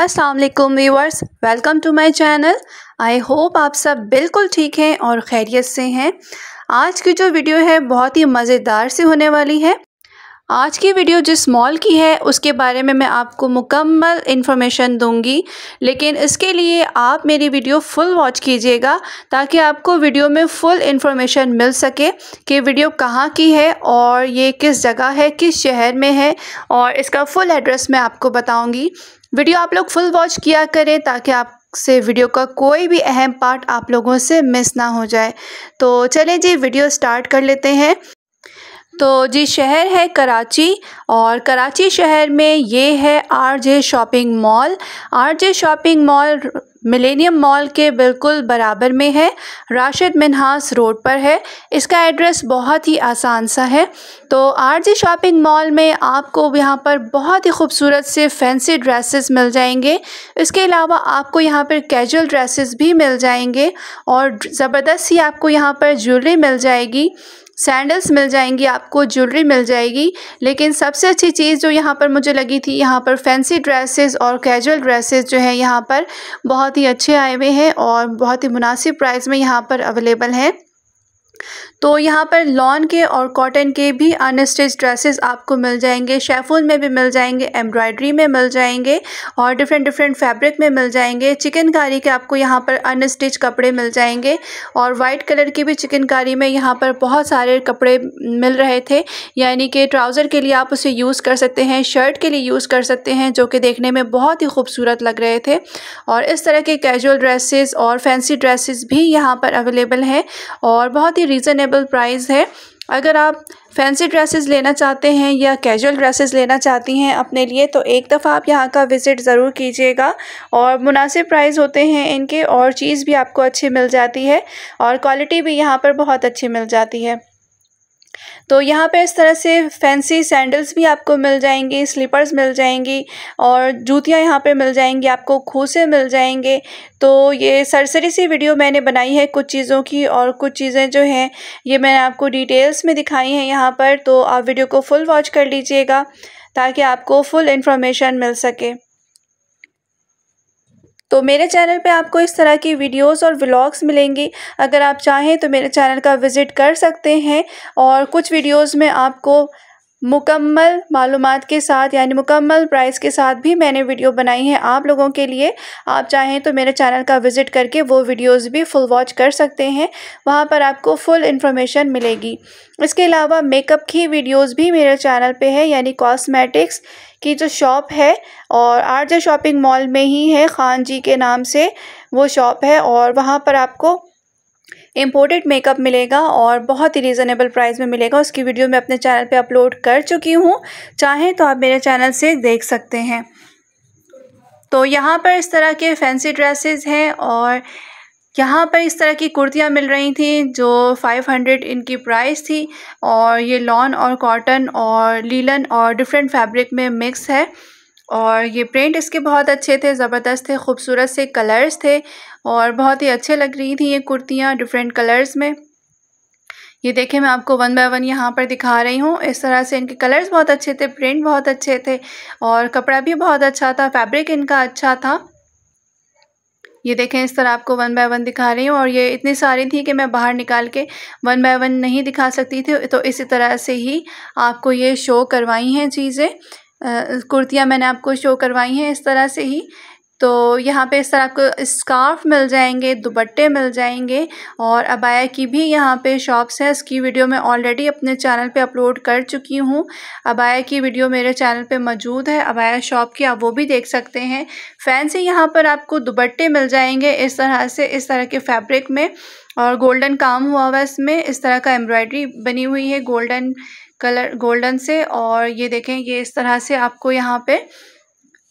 Aslam viewers welcome to my channel I hope आप सब बिल्कुल ठीक हैं और खैरियत से हैं आज की जो वीडियो है बहुत ही मज़ेदार सी होने वाली है आज की वीडियो जिस मॉल की है उसके बारे में मैं आपको मुकम्मल इन्फॉर्मेशन दूंगी लेकिन इसके लिए आप मेरी वीडियो फुल वॉच कीजिएगा ताकि आपको वीडियो में फुल इन्फॉर्मेशन मिल सके कि वीडियो कहाँ की है और ये किस जगह है किस शहर में है और इसका फुल एड्रेस मैं आपको बताऊंगी वीडियो आप लोग फुल वॉच किया करें ताकि आप से वीडियो का कोई भी अहम पार्ट आप लोगों से मिस ना हो जाए तो चलें जी वीडियो स्टार्ट कर लेते हैं तो जी शहर है कराची और कराची शहर में ये है RJ shopping mall RJ shopping mall Millennium mall के बिल्कुल बराबर में है राशिद मिनहास रोड पर है इसका एड्रेस बहुत ही आसान सा है तो आरजी शॉपिंग मॉल में आपको यहाँ पर बहुत ही खूबसूरत से फैंसी ड्रेसेस मिल जाएंगे इसके अलावा आपको यहाँ पर कैजुअल ड्रेसेस भी मिल जाएंगे और ज़बरदस्त ही आपको यहाँ पर ज्वेलरी मिल जाएगी सैंडल्स मिल जाएंगी आपको ज्वेलरी मिल जाएगी लेकिन सबसे अच्छी चीज़ जो यहाँ पर मुझे लगी थी यहाँ पर फैंसी ड्रेसेस और कैजुअल ड्रेसेस जो हैं यहाँ पर बहुत ही अच्छे आए हुए हैं और बहुत ही मुनासिब प्राइस में यहाँ पर अवेलेबल हैं तो यहाँ पर लॉन के और कॉटन के भी अनस्टिच ड्रेसेस आपको मिल जाएंगे शेफून में भी मिल जाएंगे एम्ब्रॉयडरी में मिल जाएंगे और डिफरेंट डिफरेंट फैब्रिक में मिल जाएंगे चिकनकारी के आपको यहाँ पर अनस्टिच कपड़े मिल जाएंगे और वाइट कलर की भी चिकनकारी में यहाँ पर बहुत सारे कपड़े मिल रहे थे यानी कि ट्राउज़र के लिए आप उसे यूज़ कर सकते हैं शर्ट के लिए यूज़ कर सकते हैं जो कि देखने में बहुत ही खूबसूरत लग रहे थे और इस तरह के कैजुअल ड्रेसेज और फैंसी ड्रेसेज भी यहाँ पर अवेलेबल हैं और बहुत ही रीज़नेबल प्राइस है अगर आप फैंसी ड्रेसेस लेना चाहते हैं या कैजुअल ड्रेसेस लेना चाहती हैं अपने लिए तो एक दफ़ा आप यहाँ का विज़िट ज़रूर कीजिएगा और मुनासिब प्राइस होते हैं इनके और चीज़ भी आपको अच्छी मिल जाती है और क्वालिटी भी यहाँ पर बहुत अच्छी मिल जाती है तो यहाँ पे इस तरह से फैंसी सैंडल्स भी आपको मिल जाएंगी स्लीपर्स मिल जाएंगी और जूतियाँ यहाँ पे मिल जाएंगी आपको खूसे मिल जाएंगे तो ये सरसरी सी वीडियो मैंने बनाई है कुछ चीज़ों की और कुछ चीज़ें जो हैं ये मैंने आपको डिटेल्स में दिखाई हैं यहाँ पर तो आप वीडियो को फुल वॉच कर लीजिएगा ताकि आपको फुल इन्फॉर्मेशन मिल सके तो मेरे चैनल पे आपको इस तरह की वीडियोस और व्लॉग्स मिलेंगी अगर आप चाहें तो मेरे चैनल का विज़िट कर सकते हैं और कुछ वीडियोस में आपको मुकम्मल मालूम के साथ यानी मुकम्मल प्राइस के साथ भी मैंने वीडियो बनाई है आप लोगों के लिए आप चाहें तो मेरे चैनल का विज़िट करके वो वीडियोस भी फुल वॉच कर सकते हैं वहाँ पर आपको फुल इन्फॉर्मेशन मिलेगी इसके अलावा मेकअप की वीडियोस भी मेरे चैनल पे है यानी कॉस्मेटिक्स की जो शॉप है और आरजे शॉपिंग मॉल में ही है खान जी के नाम से वो शॉप है और वहाँ पर आपको इम्पोर्टेड मेकअप मिलेगा और बहुत ही रीज़नेबल प्राइस में मिलेगा उसकी वीडियो मैं अपने चैनल पे अपलोड कर चुकी हूँ चाहें तो आप मेरे चैनल से देख सकते हैं तो यहाँ पर इस तरह के फैंसी ड्रेसेस हैं और यहाँ पर इस तरह की कुर्तियाँ मिल रही थी जो 500 इनकी प्राइस थी और ये लॉन और कॉटन और लीलन और डिफरेंट फैब्रिक में मिक्स है और ये प्रिंट इसके बहुत अच्छे थे ज़बरदस्त थे ख़ूबसूरत से कलर्स थे और बहुत ही अच्छे लग रही थी ये कुर्तियाँ डिफरेंट कलर्स में ये देखें मैं आपको वन बाय वन यहाँ पर दिखा रही हूँ इस तरह से इनके कलर्स बहुत अच्छे थे प्रिंट बहुत अच्छे थे और कपड़ा भी बहुत अच्छा था फैब्रिक इनका अच्छा था ये देखें इस तरह आपको वन बाय वन दिखा रही हूँ और ये इतनी सारी थी कि मैं बाहर निकाल के वन बाय वन नहीं दिखा सकती थी तो इसी तरह से ही आपको ये शो करवाई हैं चीज़ें कुर्तियाँ मैंने आपको शो करवाई हैं इस तरह से ही तो यहाँ पे इस तरह आपको स्कार्फ़ मिल जाएंगे दुपट्टे मिल जाएंगे और अबाया की भी यहाँ पे शॉप्स हैं इसकी वीडियो मैं ऑलरेडी अपने चैनल पे अपलोड कर चुकी हूँ अबाया की वीडियो मेरे चैनल पे मौजूद है अबाया शॉप की आप वो भी देख सकते हैं फैंसी यहाँ पर आपको दुपट्टे मिल जाएंगे इस तरह से इस तरह के फैब्रिक में और गोल्डन काम हुआ हुआ इसमें इस तरह का एम्ब्रॉयडरी बनी हुई है गोल्डन कलर गोल्डन से और ये देखें ये इस तरह से आपको यहाँ पे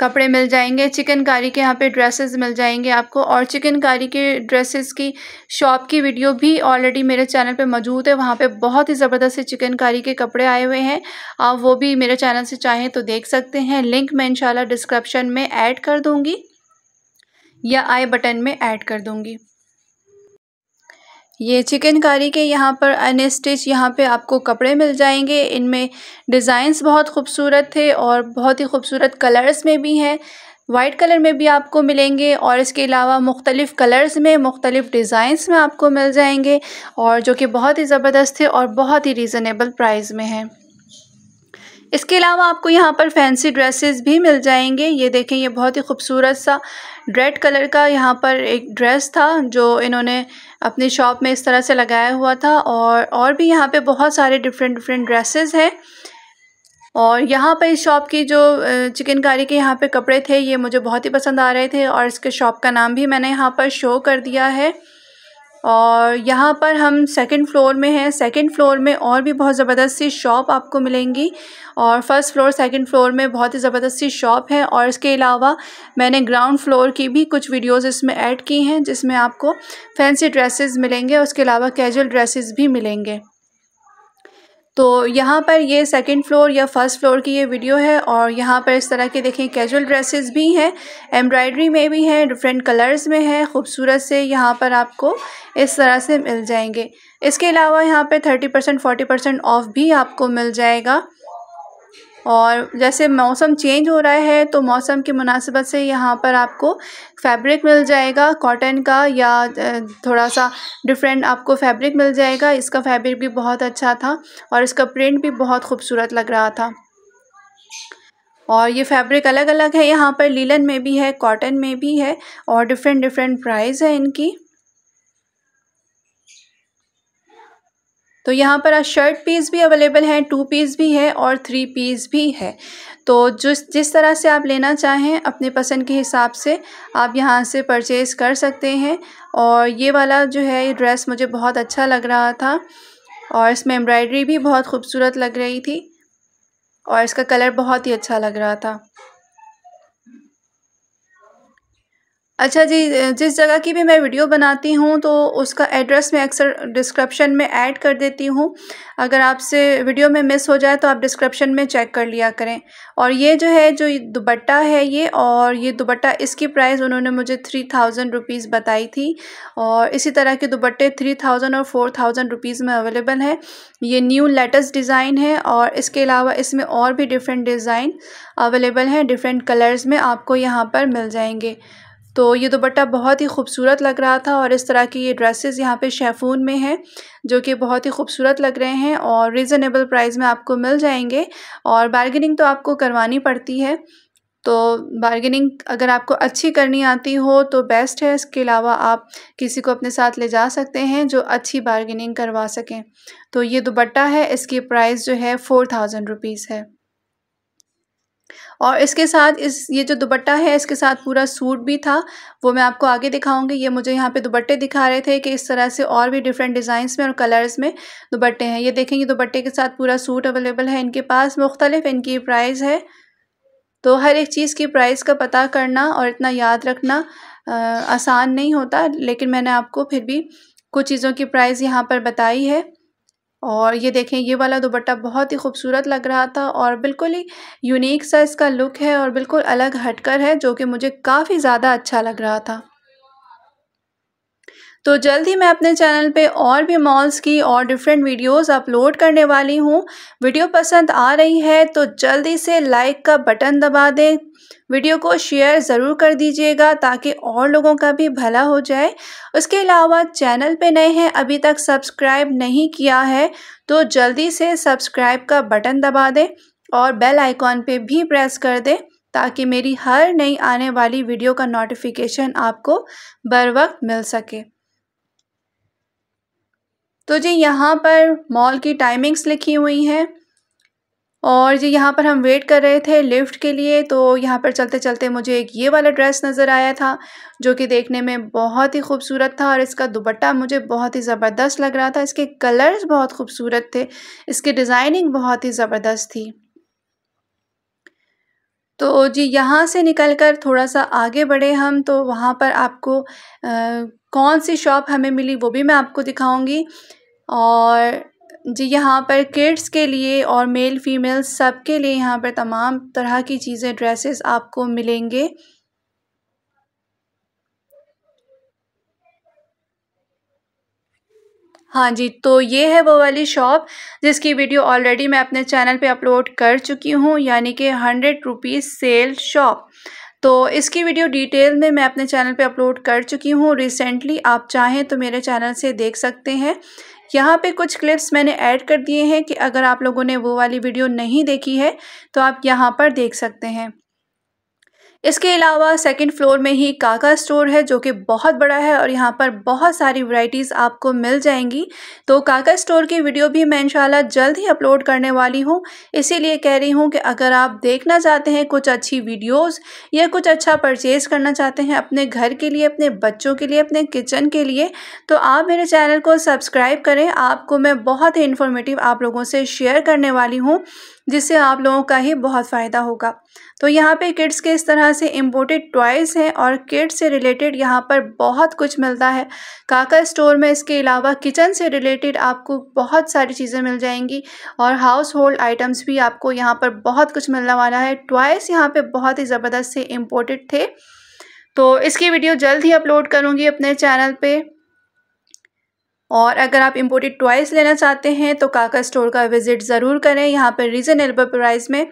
कपड़े मिल जाएंगे चिकनकारी के यहाँ पे ड्रेसेस मिल जाएंगे आपको और चिकनकारी के ड्रेसेस की शॉप की वीडियो भी ऑलरेडी मेरे चैनल पे मौजूद है वहाँ पे बहुत ही ज़बरदस्त से चिकनकारी के कपड़े आए हुए हैं आप वो भी मेरे चैनल से चाहें तो देख सकते हैं लिंक मैं इंशाल्लाह डिस्क्रिप्शन में ऐड कर दूँगी या आई बटन में ऐड कर दूँगी ये चिकनकारी के यहाँ पर अनस्टिच यहाँ पे आपको कपड़े मिल जाएंगे इनमें डिज़ाइंस बहुत खूबसूरत थे और बहुत ही खूबसूरत कलर्स में भी हैं वाइट कलर में भी आपको मिलेंगे और इसके अलावा मुख्तलिफ़ कलर्स में मुख्तलिफ़ डिज़ाइंस में आपको मिल जाएंगे और जो कि बहुत ही ज़बरदस्त थे और बहुत ही रीज़नेबल प्राइस में है इसके अलावा आपको यहाँ पर फैंसी ड्रेसेस भी मिल जाएंगे ये देखें ये बहुत ही खूबसूरत सा रेड कलर का यहाँ पर एक ड्रेस था जो इन्होंने अपनी शॉप में इस तरह से लगाया हुआ था और और भी यहाँ पे बहुत सारे डिफरेंट डिफरेंट ड्रेसेस हैं और यहाँ पर इस शॉप की जो चिकनकारी के यहाँ पे कपड़े थे ये मुझे बहुत ही पसंद आ रहे थे और इसके शॉप का नाम भी मैंने यहाँ पर शो कर दिया है और यहाँ पर हम सेकंड फ्लोर में हैं सेकंड फ्लोर में और भी बहुत ज़बरदस्त सी शॉप आपको मिलेंगी और फर्स्ट फ्लोर सेकंड फ्लोर में बहुत ही ज़बरदस्त सी शॉप है और इसके अलावा मैंने ग्राउंड फ्लोर की भी कुछ वीडियोस इसमें ऐड की हैं जिसमें आपको फैंसी ड्रेसेस मिलेंगे उसके अलावा कैजुअल ड्रेसेस भी मिलेंगे तो यहाँ पर ये सेकंड फ्लोर या फर्स्ट फ्लोर की ये वीडियो है और यहाँ पर इस तरह के देखें कैजुअल ड्रेसेस भी हैं एम्ब्रॉयडरी में भी हैं डिफरेंट कलर्स में हैं खूबसूरत से यहाँ पर आपको इस तरह से मिल जाएंगे इसके अलावा यहाँ पर thirty percent forty percent off भी आपको मिल जाएगा और जैसे मौसम चेंज हो रहा है तो मौसम की मुनासिबत से यहाँ पर आपको फैब्रिक मिल जाएगा कॉटन का या थोड़ा सा डिफरेंट आपको फैब्रिक मिल जाएगा इसका फैब्रिक भी बहुत अच्छा था और इसका प्रिंट भी बहुत खूबसूरत लग रहा था और ये फैब्रिक अलग अलग है यहाँ पर लीलन में भी है कॉटन में भी है और डिफरेंट डिफरेंट प्राइस है इनकी तो यहाँ पर आज शर्ट पीस भी अवेलेबल है टू पीस भी है और थ्री पीस भी है तो जिस जिस तरह से आप लेना चाहें अपने पसंद के हिसाब से आप यहाँ से परचेज़ कर सकते हैं और ये वाला जो है ये ड्रेस मुझे बहुत अच्छा लग रहा था और इसमें एम्ब्रॉयडरी भी बहुत खूबसूरत लग रही थी और इसका कलर बहुत ही अच्छा लग रहा था अच्छा जी जिस जगह की भी मैं वीडियो बनाती हूँ तो उसका एड्रेस मैं अक्सर डिस्क्रिप्शन में ऐड कर देती हूँ अगर आपसे वीडियो में मिस हो जाए तो आप डिस्क्रिप्शन में चेक कर लिया करें और ये जो है जो दुबट्टा है ये और ये दुबट्टा इसकी प्राइस उन्होंने मुझे थ्री थाउजेंड रुपीज़ बताई थी और इसी तरह के दुबट्टे थ्री थाउजेंड और फोर थाउजेंड रुपीज़ में अवेलेबल है ये न्यू लेटेस्ट डिज़ाइन है और इसके अलावा इसमें और भी डिफरेंट डिज़ाइन अवेलेबल हैं डिफरेंट कलर्स में आपको यहाँ पर मिल जाएंगे तो ये दुपट्टा बहुत ही खूबसूरत लग रहा था और इस तरह की ये ड्रेसेस यहाँ पे शेफून में हैं जो कि बहुत ही खूबसूरत लग रहे हैं और रीज़नेबल प्राइस में आपको मिल जाएंगे और बार्गेनिंग तो आपको करवानी पड़ती है तो बार्गेनिंग अगर आपको अच्छी करनी आती हो तो बेस्ट है इसके अलावा आप किसी को अपने साथ ले जा सकते हैं जो अच्छी बार्गेनिंग करवा सकें तो ये दुपट्टा है इसकी प्राइस जो है फ़ोर थाउजेंड रुपीज़ है और इसके साथ इस ये जो दुपट्टा है इसके साथ पूरा सूट भी था वो मैं आपको आगे दिखाऊंगी ये मुझे यहाँ पे दुपट्टे दिखा रहे थे कि इस तरह से और भी डिफरेंट डिज़ाइंस में और कलर्स में दुपट्टे हैं ये देखेंगे दुपट्टे के साथ पूरा सूट अवेलेबल है इनके पास मुख्तलिफ इनकी प्राइस है तो हर एक चीज़ की प्राइस का पता करना और इतना याद रखना आ, आसान नहीं होता लेकिन मैंने आपको फिर भी कुछ चीज़ों की प्राइस यहाँ पर बताई है और ये देखें ये वाला दुपट्टा बहुत ही खूबसूरत लग रहा था और बिल्कुल ही यूनिक सा इसका लुक है और बिल्कुल अलग हटकर है जो कि मुझे काफ़ी ज़्यादा अच्छा लग रहा था तो जल्द ही मैं अपने चैनल पे और भी मॉल्स की और डिफरेंट वीडियोस अपलोड करने वाली हूँ वीडियो पसंद आ रही है तो जल्दी से लाइक का बटन दबा दें वीडियो को शेयर ज़रूर कर दीजिएगा ताकि और लोगों का भी भला हो जाए उसके अलावा चैनल पे नए हैं अभी तक सब्सक्राइब नहीं किया है तो जल्दी से सब्सक्राइब का बटन दबा दें और बेल आइकॉन पे भी प्रेस कर दें ताकि मेरी हर नई आने वाली वीडियो का नोटिफिकेशन आपको बर वक्त मिल सके तो जी यहाँ पर मॉल की टाइमिंग्स लिखी हुई हैं और जी यहाँ पर हम वेट कर रहे थे लिफ्ट के लिए तो यहाँ पर चलते चलते मुझे एक ये वाला ड्रेस नज़र आया था जो कि देखने में बहुत ही खूबसूरत था और इसका दुपट्टा मुझे बहुत ही ज़बरदस्त लग रहा था इसके कलर्स बहुत खूबसूरत थे इसकी डिज़ाइनिंग बहुत ही ज़बरदस्त थी तो जी यहाँ से निकल कर थोड़ा सा आगे बढ़े हम तो वहाँ पर आपको आ, कौन सी शॉप हमें मिली वो भी मैं आपको दिखाऊंगी और जी यहाँ पर किड्स के लिए और मेल फीमेल सब के लिए यहाँ पर तमाम तरह की चीज़ें ड्रेसेस आपको मिलेंगे हाँ जी तो ये है वो वाली शॉप जिसकी वीडियो ऑलरेडी मैं अपने चैनल पे अपलोड कर चुकी हूँ यानी कि हंड्रेड रुपीज़ सेल शॉप तो इसकी वीडियो डिटेल में मैं अपने चैनल पे अपलोड कर चुकी हूँ रिसेंटली आप चाहें तो मेरे चैनल से देख सकते हैं यहाँ पे कुछ क्लिप्स मैंने ऐड कर दिए हैं कि अगर आप लोगों ने वो वाली वीडियो नहीं देखी है तो आप यहाँ पर देख सकते हैं इसके अलावा सेकंड फ्लोर में ही काका स्टोर है जो कि बहुत बड़ा है और यहाँ पर बहुत सारी वैरायटीज़ आपको मिल जाएंगी तो काका स्टोर की वीडियो भी मैं इंशाल्लाह जल्द ही अपलोड करने वाली हूँ इसीलिए कह रही हूँ कि अगर आप देखना चाहते हैं कुछ अच्छी वीडियोस या कुछ अच्छा परचेज़ करना चाहते हैं अपने घर के लिए अपने बच्चों के लिए अपने किचन के लिए तो आप मेरे चैनल को सब्सक्राइब करें आपको मैं बहुत ही इन्फॉर्मेटिव आप लोगों से शेयर करने वाली हूँ जिससे आप लोगों का ही बहुत फ़ायदा होगा तो यहाँ पे किड्स के इस तरह से इम्पोर्टेड टॉयज़ हैं और किड्स से रिलेटेड यहाँ पर बहुत कुछ मिलता है काका स्टोर में इसके अलावा किचन से रिलेटेड आपको बहुत सारी चीज़ें मिल जाएंगी और हाउस होल्ड आइटम्स भी आपको यहाँ पर बहुत कुछ मिलने वाला है टॉयज़ यहाँ पर बहुत ही ज़बरदस्त से इम्पोर्टेड थे तो इसकी वीडियो जल्द ही अपलोड करूँगी अपने चैनल पर और अगर आप इम्पोर्टेड टॉयस लेना चाहते हैं तो काका स्टोर का विज़िट ज़रूर करें यहाँ पर रीज़नेबल प्राइस में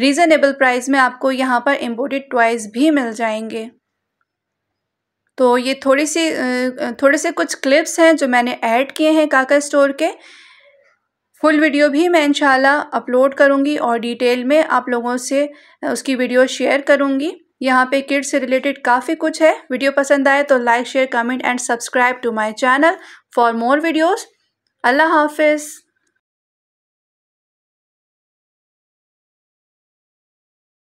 रीज़नेबल प्राइस में आपको यहाँ पर इम्पोर्टेड टॉयस भी मिल जाएंगे तो ये थोड़ी सी थोड़े से कुछ क्लिप्स हैं जो मैंने ऐड किए हैं काका स्टोर के फुल वीडियो भी मैं इंशाल्लाह अपलोड करूँगी और डिटेल में आप लोगों से उसकी वीडियो शेयर करूँगी यहाँ पे किड्स से रिलेटेड काफ़ी कुछ है वीडियो पसंद आए तो like share comment and subscribe to my channel for more videos अल्लाह हाफिज़